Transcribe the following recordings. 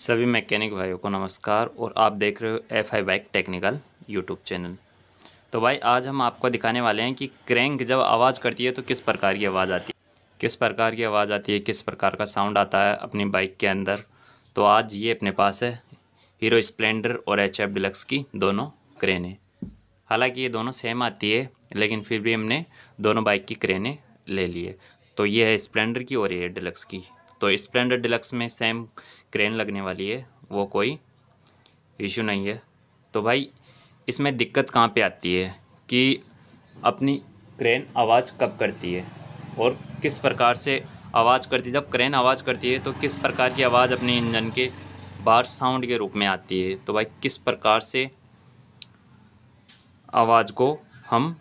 सभी मैकेनिक भाइयों को नमस्कार और आप देख रहे हो F I bike technical YouTube channel तो भाई आज हम आपको दिखाने वाले हैं कि क्रैंक जब आवाज़ करती है तो किस प्रकार की आवाज़ आती है किस प्रकार की आवाज़ आती है किस प्रकार का साउंड आता है अपनी बाइक के अंदर तो आज ये अपने पास है हीरो स्प्लेंडर और एच एफ डिलक्स की दोनों क्रेनें हालांकि ये दोनों सेम आती है लेकिन फिर भी हमने दोनों बाइक की क्रेनें ले ली है तो ये है स्प्लेंडर की और ये डिलक्स की तो स्प्लेंडर डिलक्स में सेम क्रेन लगने वाली है वो कोई इशू नहीं है तो भाई इसमें दिक्कत कहाँ पे आती है कि अपनी क्रेन आवाज़ कब करती है और किस प्रकार से आवाज़ करती है जब क्रेन आवाज़ करती है तो किस प्रकार की आवाज़ अपने इंजन के बाहर साउंड के रूप में आती है तो भाई किस प्रकार से आवाज़ को हम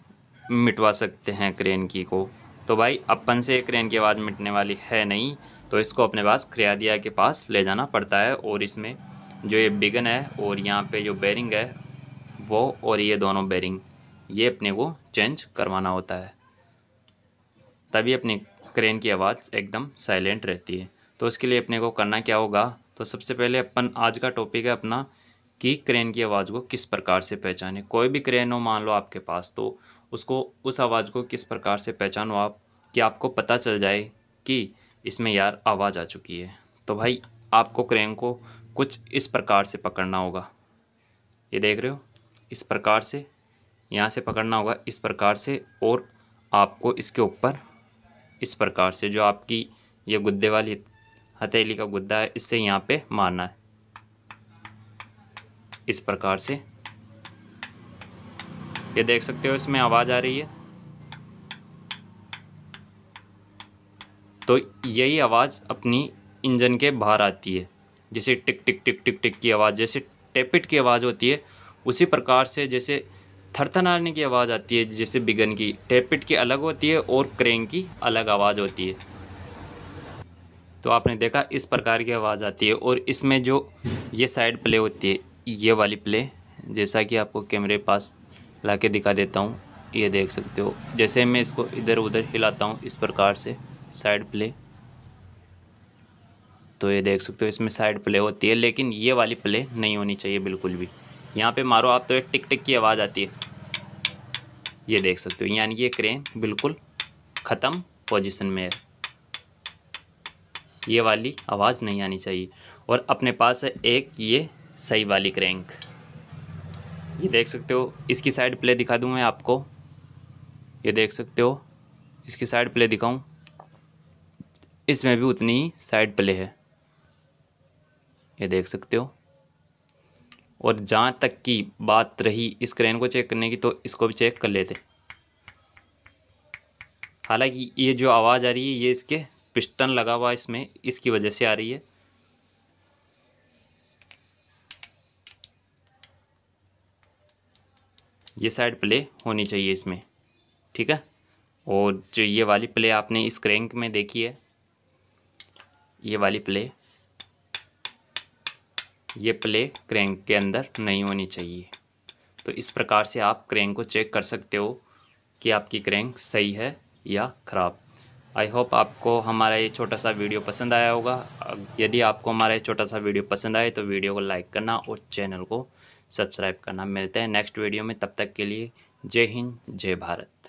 मिटवा सकते हैं क्रेन की को तो भाई अपन से क्रेन की आवाज़ मिटने वाली है नहीं तो इसको अपने पास क्रियादिया के पास ले जाना पड़ता है और इसमें जो ये बिगन है और यहाँ पे जो बेरिंग है वो और ये दोनों बेरिंग ये अपने को चेंज करवाना होता है तभी अपनी क्रेन की आवाज़ एकदम साइलेंट रहती है तो इसके लिए अपने को करना क्या होगा तो सबसे पहले अपन आज का टॉपिक है अपना कि क्रेन की आवाज़ को किस प्रकार से पहचाने कोई भी क्रेन हो मान लो आपके पास तो उसको उस आवाज़ को किस प्रकार से पहचानो आप कि आपको पता चल जाए कि इसमें यार आवाज़ आ चुकी है तो भाई आपको क्रेन को कुछ इस प्रकार से पकड़ना होगा ये देख रहे हो इस प्रकार से यहाँ से पकड़ना होगा इस प्रकार से और आपको इसके ऊपर इस प्रकार से जो आपकी ये गुद्दे वाली हथेली का गुद्दा है इससे यहाँ पे मारना है इस प्रकार से ये देख सकते हो इसमें आवाज़ आ रही है तो यही आवाज़ अपनी इंजन के बाहर आती है जैसे टिक टिक टिक टिक टिक की आवाज़ जैसे टेपिट की आवाज़ होती है उसी प्रकार से जैसे थरथनाने की आवाज़ आती है जैसे बिगन की टेपिट की अलग होती है और क्रेन की अलग आवाज़ होती है तो आपने देखा इस प्रकार की आवाज़ आती है और इसमें जो ये साइड प्ले होती है ये वाली प्ले जैसा कि आपको कैमरे पास ला के दिखा देता हूँ ये देख सकते हो जैसे मैं इसको इधर उधर हिलाता हूँ इस प्रकार से साइड प्ले तो ये देख सकते हो इसमें साइड प्ले होती है लेकिन ये वाली प्ले नहीं होनी चाहिए बिल्कुल भी यहाँ पे मारो आप तो एक टिक टिक की आवाज़ आती है ये देख सकते हो यानी ये क्रेन बिल्कुल ख़त्म पोजीशन में है ये वाली आवाज़ नहीं आनी चाहिए और अपने पास है एक ये सही वाली क्रेंक ये देख सकते हो इसकी साइड प्ले दिखा दूँ मैं आपको ये देख सकते हो इसकी साइड प्ले दिखाऊँ इसमें भी उतनी ही साइड प्ले है ये देख सकते हो और जहाँ तक की बात रही इस क्रेन को चेक करने की तो इसको भी चेक कर लेते हालांकि ये जो आवाज़ आ रही है ये इसके पिस्टन लगा हुआ इसमें इसकी वजह से आ रही है ये साइड प्ले होनी चाहिए इसमें ठीक है और जो ये वाली प्ले आपने इस क्रैंक में देखी है ये वाली प्ले ये प्ले क्रैंक के अंदर नहीं होनी चाहिए तो इस प्रकार से आप क्रैंक को चेक कर सकते हो कि आपकी क्रैंक सही है या ख़राब आई होप आपको हमारा ये छोटा सा वीडियो पसंद आया होगा यदि आपको हमारा ये छोटा सा वीडियो पसंद आए तो वीडियो को लाइक करना और चैनल को सब्सक्राइब करना मिलते हैं नेक्स्ट वीडियो में तब तक के लिए जय हिंद जय भारत